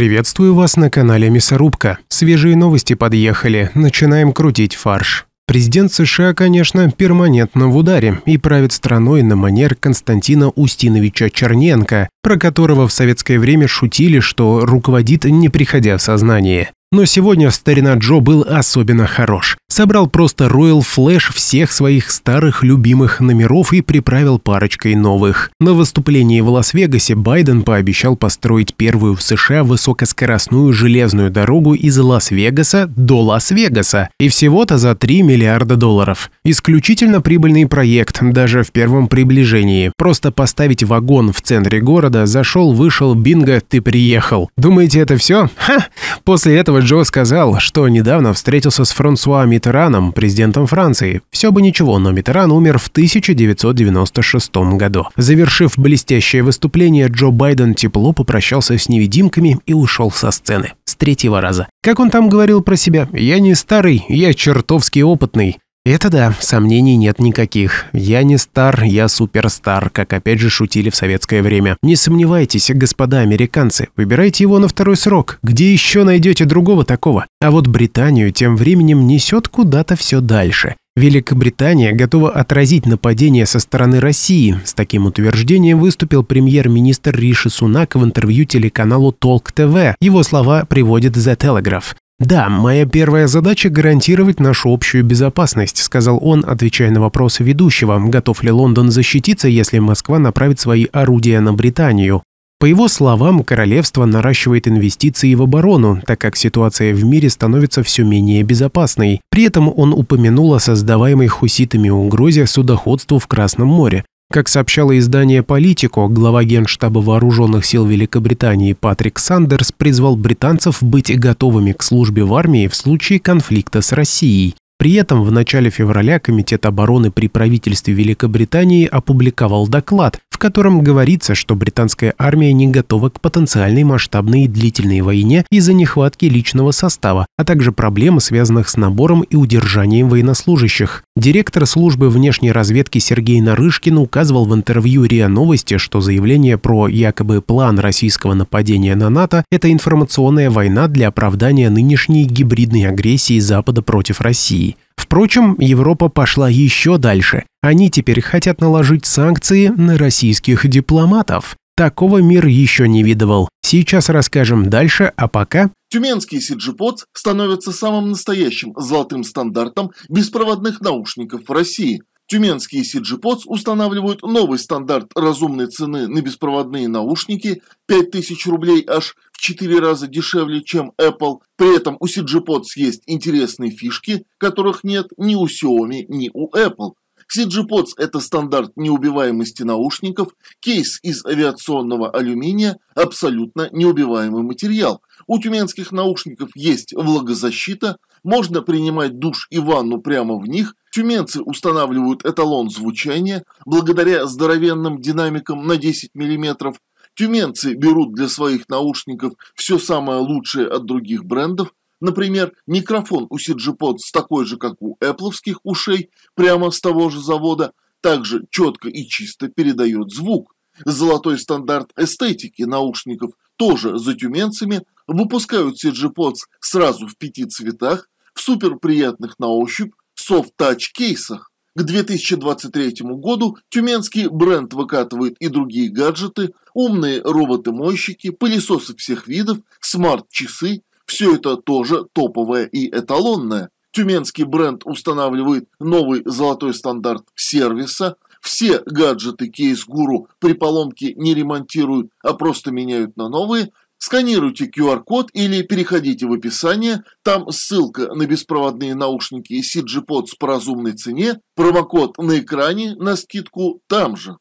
Приветствую вас на канале Мясорубка. Свежие новости подъехали, начинаем крутить фарш. Президент США, конечно, перманентно в ударе и правит страной на манер Константина Устиновича Черненко, про которого в советское время шутили, что руководит, не приходя в сознание. Но сегодня старина Джо был особенно хорош собрал просто Royal Flash всех своих старых любимых номеров и приправил парочкой новых. На выступлении в Лас-Вегасе Байден пообещал построить первую в США высокоскоростную железную дорогу из Лас-Вегаса до Лас-Вегаса, и всего-то за 3 миллиарда долларов. Исключительно прибыльный проект, даже в первом приближении. Просто поставить вагон в центре города, зашел, вышел, бинго, ты приехал. Думаете, это все? Ха! После этого Джо сказал, что недавно встретился с Франсуа Митераном, президентом Франции. Все бы ничего, но Митеран умер в 1996 году. Завершив блестящее выступление, Джо Байден тепло попрощался с невидимками и ушел со сцены. С третьего раза. Как он там говорил про себя? «Я не старый, я чертовски опытный». Это да, сомнений нет никаких. Я не стар, я суперстар, как опять же шутили в советское время. Не сомневайтесь, господа американцы, выбирайте его на второй срок. Где еще найдете другого такого? А вот Британию тем временем несет куда-то все дальше. Великобритания готова отразить нападение со стороны России. С таким утверждением выступил премьер-министр Риши Сунак в интервью телеканалу Толк ТВ. Его слова приводит The Telegraph. «Да, моя первая задача – гарантировать нашу общую безопасность», – сказал он, отвечая на вопросы ведущего, готов ли Лондон защититься, если Москва направит свои орудия на Британию. По его словам, королевство наращивает инвестиции в оборону, так как ситуация в мире становится все менее безопасной. При этом он упомянул о создаваемой хуситами угрозе судоходству в Красном море. Как сообщало издание «Политико», глава Генштаба Вооруженных сил Великобритании Патрик Сандерс призвал британцев быть готовыми к службе в армии в случае конфликта с Россией при этом в начале февраля Комитет обороны при правительстве Великобритании опубликовал доклад, в котором говорится, что британская армия не готова к потенциальной масштабной и длительной войне из-за нехватки личного состава, а также проблем, связанных с набором и удержанием военнослужащих. Директор службы внешней разведки Сергей Нарышкин указывал в интервью РИА Новости, что заявление про якобы план российского нападения на НАТО – это информационная война для оправдания нынешней гибридной агрессии Запада против России. Впрочем, Европа пошла еще дальше. Они теперь хотят наложить санкции на российских дипломатов. Такого мир еще не видывал. Сейчас расскажем дальше, а пока... Тюменский CGPOD становится самым настоящим золотым стандартом беспроводных наушников в России. Тюменские Сиджипоц устанавливают новый стандарт разумной цены на беспроводные наушники 5000 рублей аж в 4 раза дешевле, чем Apple. При этом у Сиджипоц есть интересные фишки, которых нет ни у Xiaomi, ни у Apple. CGPods – это стандарт неубиваемости наушников, кейс из авиационного алюминия – абсолютно неубиваемый материал. У тюменских наушников есть влагозащита, можно принимать душ и ванну прямо в них, Тюменцы устанавливают эталон звучания благодаря здоровенным динамикам на 10 мм. Тюменцы берут для своих наушников все самое лучшее от других брендов, Например, микрофон у Сиджипот с такой же, как у Эпловских ушей, прямо с того же завода, также четко и чисто передает звук. Золотой стандарт эстетики наушников тоже за тюменцами выпускают Сиджипотс сразу в пяти цветах, в суперприятных на ощупь софт-тач-кейсах. К 2023 году тюменский бренд выкатывает и другие гаджеты, умные роботы-мойщики, пылесосы всех видов, смарт-часы, все это тоже топовое и эталонное. Тюменский бренд устанавливает новый золотой стандарт сервиса. Все гаджеты кейс-гуру при поломке не ремонтируют, а просто меняют на новые. Сканируйте QR-код или переходите в описание, там ссылка на беспроводные наушники CG-под по разумной цене, промокод на экране на скидку там же.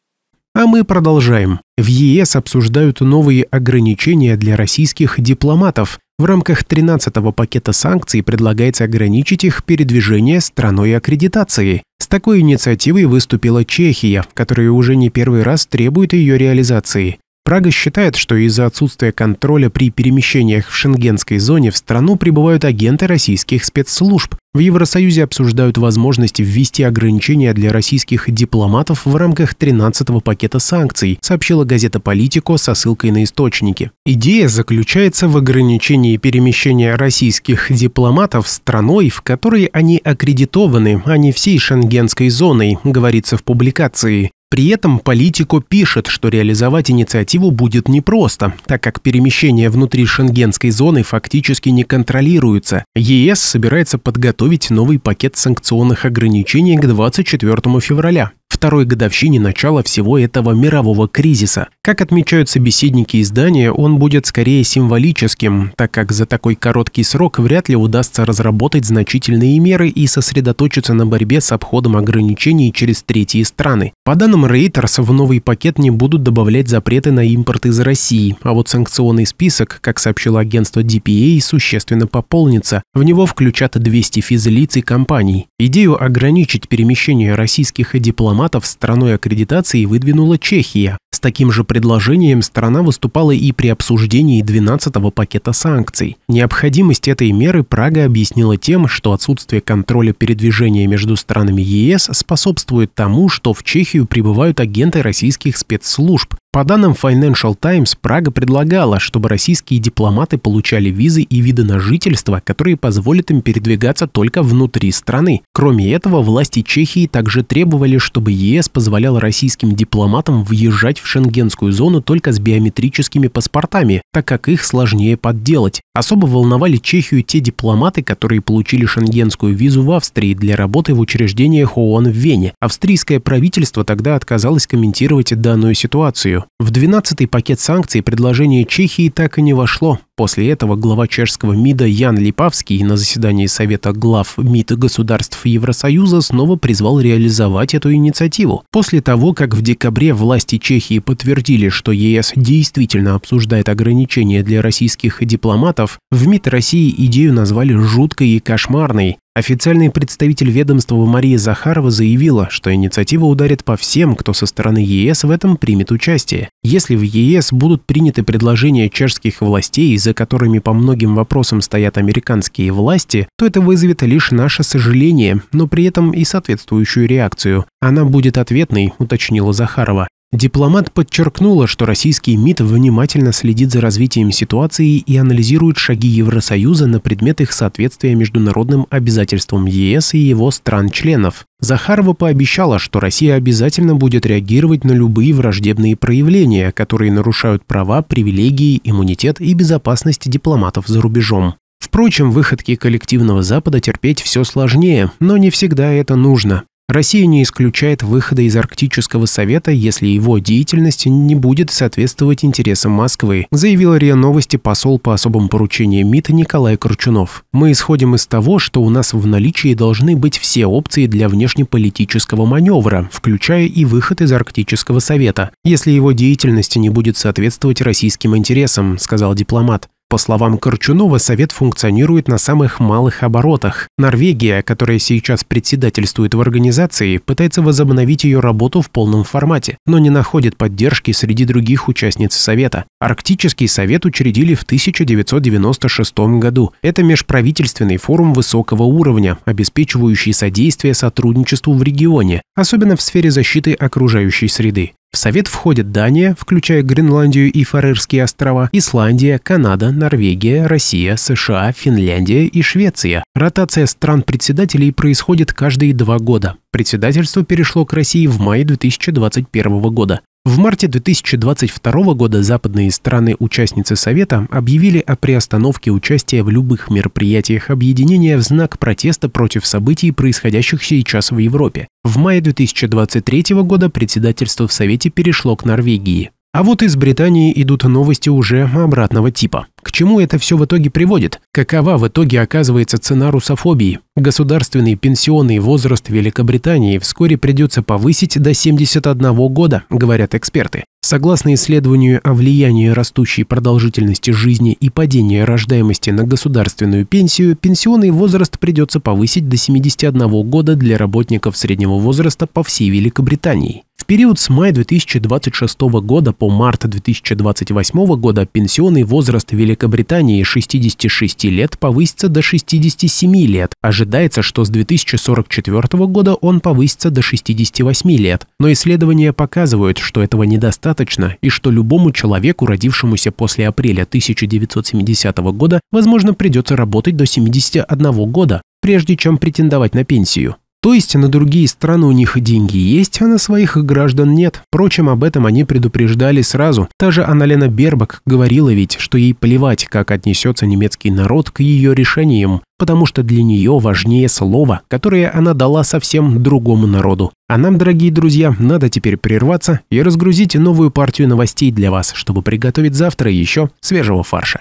А мы продолжаем. В ЕС обсуждают новые ограничения для российских дипломатов. В рамках 13-го пакета санкций предлагается ограничить их передвижение страной аккредитации. С такой инициативой выступила Чехия, которая уже не первый раз требует ее реализации. Прага считает, что из-за отсутствия контроля при перемещениях в шенгенской зоне в страну прибывают агенты российских спецслужб. В Евросоюзе обсуждают возможность ввести ограничения для российских дипломатов в рамках 13-го пакета санкций, сообщила газета «Политико» со ссылкой на источники. Идея заключается в ограничении перемещения российских дипломатов страной, в которой они аккредитованы, а не всей шенгенской зоной, говорится в публикации. При этом политику пишет, что реализовать инициативу будет непросто, так как перемещение внутри шенгенской зоны фактически не контролируется. ЕС собирается подготовить новый пакет санкционных ограничений к 24 февраля второй годовщине начала всего этого мирового кризиса. Как отмечают собеседники издания, он будет скорее символическим, так как за такой короткий срок вряд ли удастся разработать значительные меры и сосредоточиться на борьбе с обходом ограничений через третьи страны. По данным Reuters, в новый пакет не будут добавлять запреты на импорт из России, а вот санкционный список, как сообщило агентство DPA, существенно пополнится. В него включат 200 физлиц и компаний. Идею ограничить перемещение российских дипломатов дипломатов страной аккредитации выдвинула Чехия. С таким же предложением страна выступала и при обсуждении 12-го пакета санкций. Необходимость этой меры Прага объяснила тем, что отсутствие контроля передвижения между странами ЕС способствует тому, что в Чехию прибывают агенты российских спецслужб, по данным Financial Times, Прага предлагала, чтобы российские дипломаты получали визы и виды на жительство, которые позволят им передвигаться только внутри страны. Кроме этого, власти Чехии также требовали, чтобы ЕС позволял российским дипломатам въезжать в шенгенскую зону только с биометрическими паспортами, так как их сложнее подделать. Особо волновали Чехию те дипломаты, которые получили шенгенскую визу в Австрии для работы в учреждениях ООН в Вене. Австрийское правительство тогда отказалось комментировать данную ситуацию. В 12-й пакет санкций предложение Чехии так и не вошло. После этого глава чешского МИДа Ян Липавский на заседании Совета глав МИД государств Евросоюза снова призвал реализовать эту инициативу. После того, как в декабре власти Чехии подтвердили, что ЕС действительно обсуждает ограничения для российских дипломатов, в МИД России идею назвали «жуткой и кошмарной». Официальный представитель ведомства Мария Захарова заявила, что инициатива ударит по всем, кто со стороны ЕС в этом примет участие. Если в ЕС будут приняты предложения чешских властей из- за которыми по многим вопросам стоят американские власти, то это вызовет лишь наше сожаление, но при этом и соответствующую реакцию. Она будет ответной, уточнила Захарова. Дипломат подчеркнула, что российский МИД внимательно следит за развитием ситуации и анализирует шаги Евросоюза на предмет их соответствия международным обязательствам ЕС и его стран-членов. Захарова пообещала, что Россия обязательно будет реагировать на любые враждебные проявления, которые нарушают права, привилегии, иммунитет и безопасность дипломатов за рубежом. Впрочем, выходки коллективного Запада терпеть все сложнее, но не всегда это нужно. Россия не исключает выхода из Арктического совета, если его деятельность не будет соответствовать интересам Москвы, заявил РИА Новости посол по особым поручениям МИД Николай Корчунов. Мы исходим из того, что у нас в наличии должны быть все опции для внешнеполитического маневра, включая и выход из Арктического совета, если его деятельность не будет соответствовать российским интересам, сказал дипломат. По словам Корчунова, Совет функционирует на самых малых оборотах. Норвегия, которая сейчас председательствует в организации, пытается возобновить ее работу в полном формате, но не находит поддержки среди других участниц Совета. Арктический Совет учредили в 1996 году. Это межправительственный форум высокого уровня, обеспечивающий содействие сотрудничеству в регионе, особенно в сфере защиты окружающей среды. В Совет входят Дания, включая Гренландию и Фарерские острова, Исландия, Канада, Норвегия, Россия, США, Финляндия и Швеция. Ротация стран-председателей происходит каждые два года. Председательство перешло к России в мае 2021 года. В марте 2022 года западные страны-участницы Совета объявили о приостановке участия в любых мероприятиях объединения в знак протеста против событий, происходящих сейчас в Европе. В мае 2023 года председательство в Совете перешло к Норвегии. А вот из Британии идут новости уже обратного типа. К чему это все в итоге приводит? Какова в итоге оказывается цена русофобии? Государственный пенсионный возраст Великобритании вскоре придется повысить до 71 года, говорят эксперты. Согласно исследованию о влиянии растущей продолжительности жизни и падения рождаемости на государственную пенсию, пенсионный возраст придется повысить до 71 года для работников среднего возраста по всей Великобритании период с мая 2026 года по март 2028 года пенсионный возраст Великобритании 66 лет повысится до 67 лет. Ожидается, что с 2044 года он повысится до 68 лет. Но исследования показывают, что этого недостаточно и что любому человеку, родившемуся после апреля 1970 года, возможно, придется работать до 71 года, прежде чем претендовать на пенсию. То есть на другие страны у них деньги есть, а на своих граждан нет. Впрочем, об этом они предупреждали сразу. Та же Аналена Бербак говорила ведь, что ей плевать, как отнесется немецкий народ к ее решениям, потому что для нее важнее слово, которое она дала совсем другому народу. А нам, дорогие друзья, надо теперь прерваться и разгрузить новую партию новостей для вас, чтобы приготовить завтра еще свежего фарша.